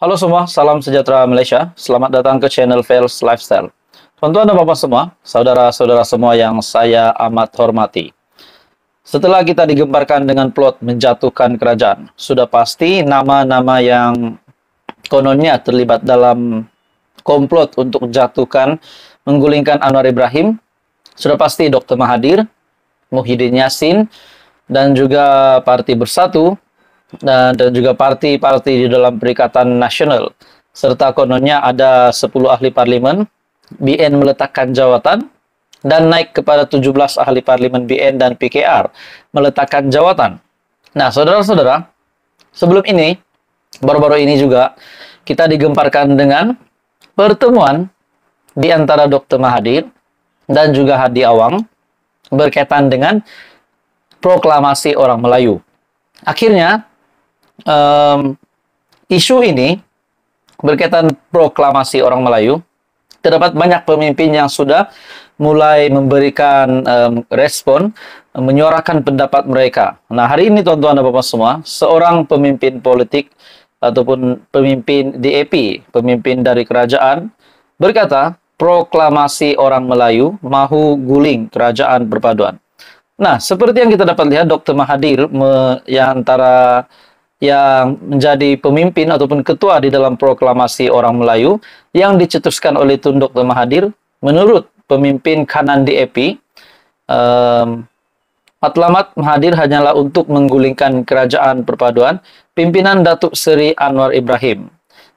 Halo semua, salam sejahtera Malaysia. Selamat datang ke channel Fails Lifestyle. Tuan-tuan dan bapak semua, saudara-saudara semua yang saya amat hormati. Setelah kita digemparkan dengan plot menjatuhkan kerajaan, sudah pasti nama-nama yang kononnya terlibat dalam komplot untuk jatuhkan, menggulingkan Anwar Ibrahim, sudah pasti Dr. Mahathir, Muhyiddin Yassin, dan juga Parti Bersatu, dan, juga parti-parti di dalam Perikatan Nasional, serta kononnya ada 10 ahli parlimen, BN meletakkan jawatan dan naik kepada 17 ahli parlemen BN dan PKR meletakkan jawatan. Nah, saudara-saudara, sebelum ini, baru-baru ini juga, kita digemparkan dengan pertemuan di antara Dr. Mahathir dan juga Hadi Awang berkaitan dengan proklamasi orang Melayu. Akhirnya, um, isu ini berkaitan proklamasi orang Melayu terdapat banyak pemimpin yang sudah mulai memberikan um, respon, menyuarakan pendapat mereka. Nah, hari ini tuan-tuan dan bapak semua, seorang pemimpin politik ataupun pemimpin DAP, pemimpin dari kerajaan berkata, proklamasi orang Melayu mahu guling kerajaan perpaduan. Nah, seperti yang kita dapat lihat Dr. Mahathir me, yang antara yang menjadi pemimpin ataupun ketua di dalam proklamasi orang Melayu yang dicetuskan oleh Tunduk Dr. Mahathir menurut pemimpin kanan DAP um, matlamat Mahathir hanyalah untuk menggulingkan kerajaan perpaduan pimpinan Datuk Seri Anwar Ibrahim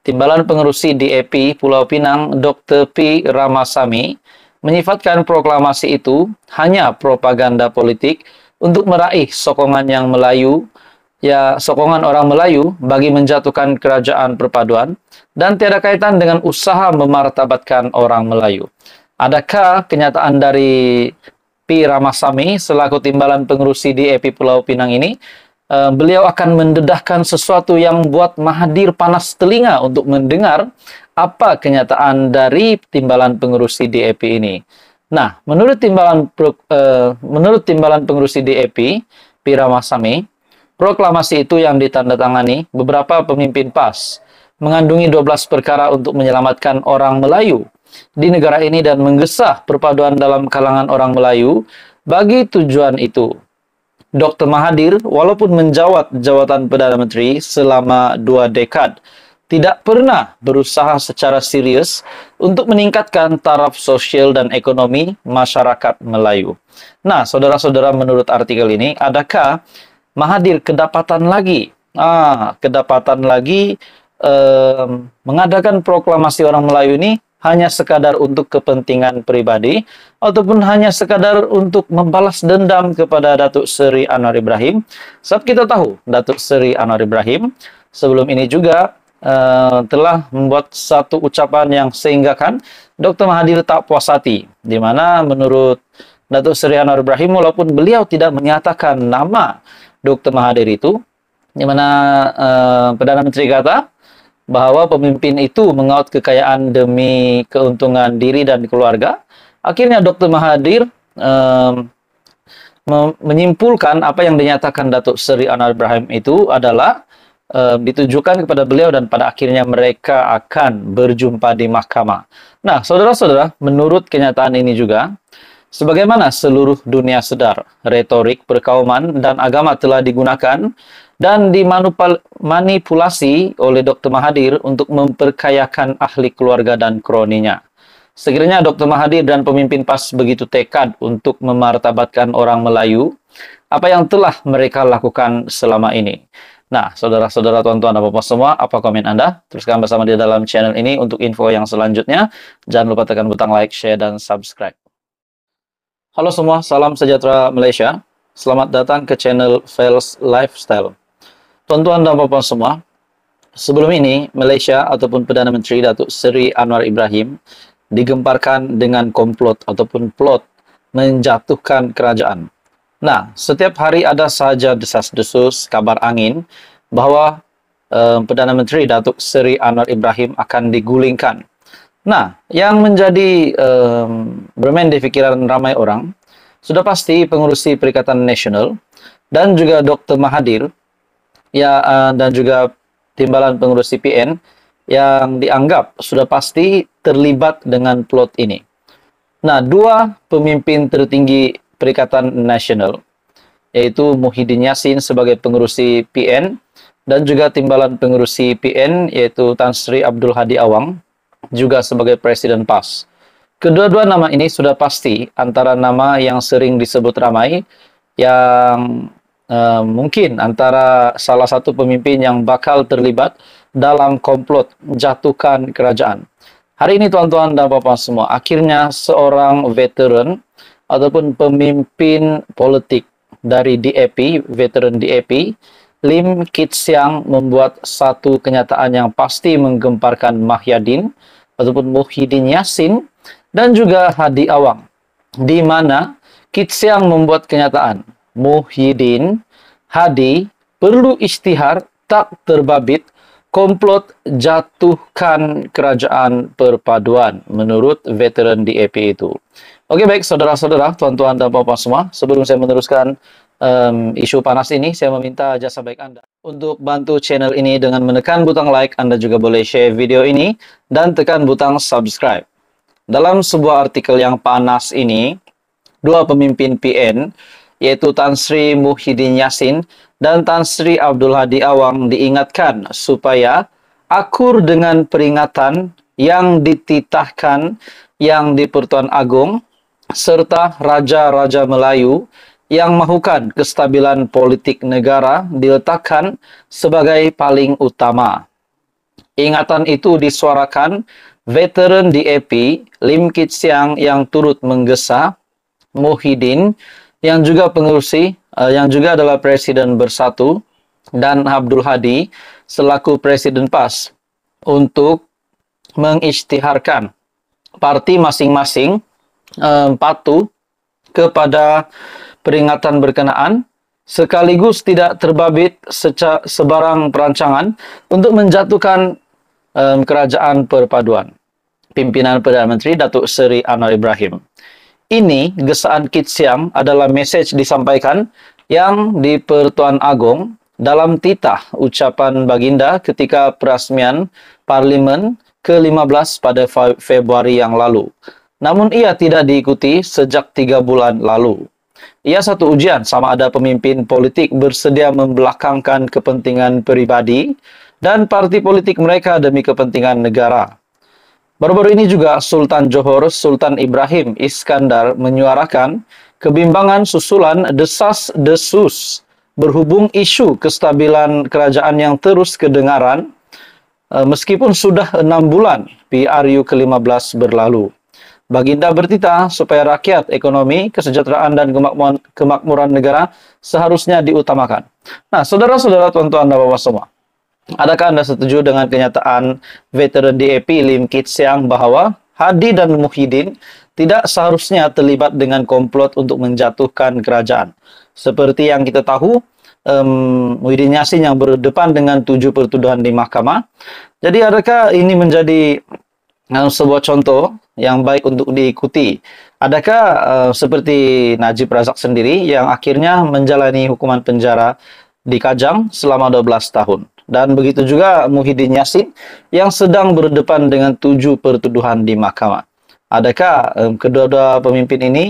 Timbalan Pengerusi DAP Pulau Pinang Dr. P. Ramasamy menyifatkan proklamasi itu hanya propaganda politik untuk meraih sokongan yang Melayu ya sokongan orang Melayu bagi menjatuhkan kerajaan perpaduan dan tiada kaitan dengan usaha memartabatkan orang Melayu. Adakah kenyataan dari P. Ramasami selaku timbalan pengerusi di EPI Pulau Pinang ini? Eh, beliau akan mendedahkan sesuatu yang buat Mahathir panas telinga untuk mendengar apa kenyataan dari timbalan pengerusi DAP e ini. Nah, menurut timbalan eh, menurut timbalan pengerusi DAP, e Masami, Proklamasi itu yang ditandatangani beberapa pemimpin PAS mengandungi 12 perkara untuk menyelamatkan orang Melayu di negara ini dan menggesah perpaduan dalam kalangan orang Melayu bagi tujuan itu. Dr. Mahathir, walaupun menjawat jawatan Perdana Menteri selama dua dekad, tidak pernah berusaha secara serius untuk meningkatkan taraf sosial dan ekonomi masyarakat Melayu. Nah, saudara-saudara, menurut artikel ini, adakah Mahadir kedapatan lagi, ah, kedapatan lagi eh, mengadakan proklamasi orang Melayu ini hanya sekadar untuk kepentingan pribadi ataupun hanya sekadar untuk membalas dendam kepada Datuk Seri Anwar Ibrahim. Sebab kita tahu Datuk Seri Anwar Ibrahim sebelum ini juga uh, telah membuat satu ucapan yang sehingga kan Dr. Mahathir tak puas hati di mana menurut Datuk Seri Anwar Ibrahim walaupun beliau tidak menyatakan nama Dr. Mahathir itu, di mana uh, Perdana Menteri kata bahwa pemimpin itu mengaut kekayaan demi keuntungan diri dan keluarga. Akhirnya Dr. Mahathir um, menyimpulkan apa yang dinyatakan Datuk Seri Anwar Ibrahim itu adalah um, ditujukan kepada beliau dan pada akhirnya mereka akan berjumpa di mahkamah. Nah, saudara-saudara, menurut kenyataan ini juga, Sebagaimana seluruh dunia sedar, retorik perkauman dan agama telah digunakan dan dimanipulasi oleh Dr. Mahathir untuk memperkayakan ahli keluarga dan kroninya. Sekiranya Dr. Mahathir dan pemimpin PAS begitu tekad untuk memartabatkan orang Melayu, apa yang telah mereka lakukan selama ini? Nah, saudara-saudara, tuan-tuan, apa-apa semua, apa komen Anda? Teruskan bersama di dalam channel ini untuk info yang selanjutnya. Jangan lupa tekan butang like, share, dan subscribe. Halo semua, salam sejahtera Malaysia. Selamat datang ke channel Fels Lifestyle. Tuan-tuan dan puan puan semua, sebelum ini Malaysia ataupun Perdana Menteri Datuk Seri Anwar Ibrahim digemparkan dengan komplot ataupun plot menjatuhkan kerajaan. Nah, setiap hari ada saja desas-desus kabar angin bahawa eh, Perdana Menteri Datuk Seri Anwar Ibrahim akan digulingkan Nah, yang menjadi um, bermain di pikiran ramai orang, sudah pasti pengurusi Perikatan Nasional dan juga Dr. Mahathir ya uh, dan juga timbalan pengurusi PN yang dianggap sudah pasti terlibat dengan plot ini. Nah, dua pemimpin tertinggi Perikatan Nasional yaitu Muhyiddin Yassin sebagai pengurusi PN dan juga timbalan pengurusi PN yaitu Tan Sri Abdul Hadi Awang juga sebagai presiden PAS. Kedua-dua nama ini sudah pasti antara nama yang sering disebut ramai, yang eh, mungkin antara salah satu pemimpin yang bakal terlibat dalam komplot jatuhkan kerajaan. Hari ini tuan-tuan dan bapak semua, akhirnya seorang veteran ataupun pemimpin politik dari DAP, veteran DAP, Lim Kit Siang membuat satu kenyataan yang pasti menggemparkan Mahyadin ataupun Muhyiddin Yassin dan juga Hadi Awang di mana yang membuat kenyataan Muhyiddin Hadi perlu istihar tak terbabit komplot jatuhkan kerajaan perpaduan menurut veteran DAP e itu. Oke baik saudara-saudara, tuan-tuan dan puan-puan semua, sebelum saya meneruskan um, isu panas ini, saya meminta jasa baik Anda untuk bantu channel ini dengan menekan butang like. Anda juga boleh share video ini dan tekan butang subscribe. Dalam sebuah artikel yang panas ini, dua pemimpin PN yaitu Tan Sri Muhyiddin Yassin dan Tan Sri Abdul Hadi Awang diingatkan supaya akur dengan peringatan yang dititahkan yang di Pertuan Agung serta raja-raja Melayu yang mahukan kestabilan politik negara diletakkan sebagai paling utama. Ingatan itu disuarakan veteran DAP e Lim Kit Siang yang turut menggesa Muhyiddin yang juga pengurusi eh, yang juga adalah presiden bersatu dan Abdul Hadi selaku presiden PAS untuk mengistiharkan parti masing-masing eh, patuh kepada peringatan berkenaan sekaligus tidak terbabit sebarang perancangan untuk menjatuhkan um, kerajaan perpaduan. Pimpinan Perdana Menteri Datuk Seri Anwar Ibrahim. Ini gesaan Kit Siang adalah mesej disampaikan yang di Pertuan Agong dalam titah ucapan baginda ketika perasmian Parlimen ke-15 pada Februari yang lalu. Namun ia tidak diikuti sejak tiga bulan lalu. Ia satu ujian sama ada pemimpin politik bersedia membelakangkan kepentingan pribadi dan parti politik mereka demi kepentingan negara. Baru-baru ini juga Sultan Johor Sultan Ibrahim Iskandar menyuarakan kebimbangan susulan desas-desus berhubung isu kestabilan kerajaan yang terus kedengaran eh, meskipun sudah enam bulan PRU ke-15 berlalu. Baginda bertita supaya rakyat, ekonomi, kesejahteraan, dan kemakmuran, kemakmuran negara seharusnya diutamakan. Nah, saudara-saudara, tuan-tuan, dan bapak semua, adakah Anda setuju dengan kenyataan veteran DAP Lim Kit Siang bahwa Hadi dan Muhyiddin tidak seharusnya terlibat dengan komplot untuk menjatuhkan kerajaan. Seperti yang kita tahu, um, Muhyiddin Yassin yang berdepan dengan tujuh pertuduhan di mahkamah. Jadi adakah ini menjadi Nah, sebuah contoh yang baik untuk diikuti. Adakah uh, seperti Najib Razak sendiri yang akhirnya menjalani hukuman penjara di Kajang selama 12 tahun? Dan begitu juga Muhyiddin Yassin yang sedang berdepan dengan tujuh pertuduhan di mahkamah. Adakah um, kedua-dua pemimpin ini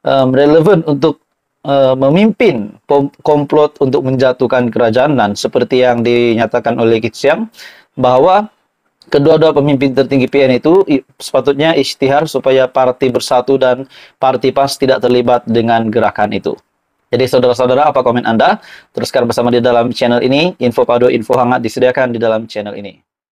um, relevan untuk um, memimpin komplot untuk menjatuhkan kerajaan dan seperti yang dinyatakan oleh Kit Siang bahwa kedua-dua pemimpin tertinggi PN itu sepatutnya istihar supaya parti bersatu dan parti PAS tidak terlibat dengan gerakan itu. Jadi saudara-saudara, apa komen Anda? Teruskan bersama di dalam channel ini. Info Pado, info hangat disediakan di dalam channel ini.